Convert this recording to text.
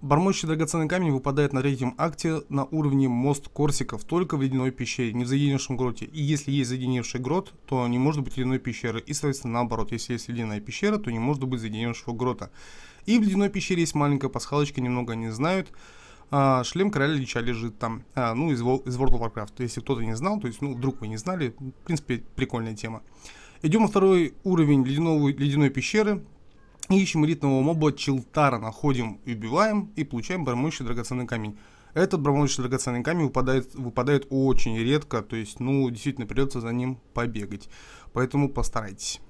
Бормочущий драгоценный камень выпадает на третьем акте на уровне мост Корсиков только в ледяной пещере, не в заледеневшем гроте. И если есть заледеневший грот, то не может быть ледяной пещеры. И, соответственно, наоборот, если есть ледяная пещера, то не может быть заледеневшего грота. И в ледяной пещере есть маленькая пасхалочка, немного они знают. А, шлем короля лича лежит там, а, ну, из, из World of Warcraft. Если кто-то не знал, то есть, ну, вдруг вы не знали, в принципе, прикольная тема. Идем на второй уровень ледяной, ледяной пещеры. Ищем элитного моба Челтара, находим убиваем, и получаем бормующий драгоценный камень. Этот бромолочный драгоценный камень выпадает, выпадает очень редко, то есть, ну, действительно придется за ним побегать. Поэтому постарайтесь.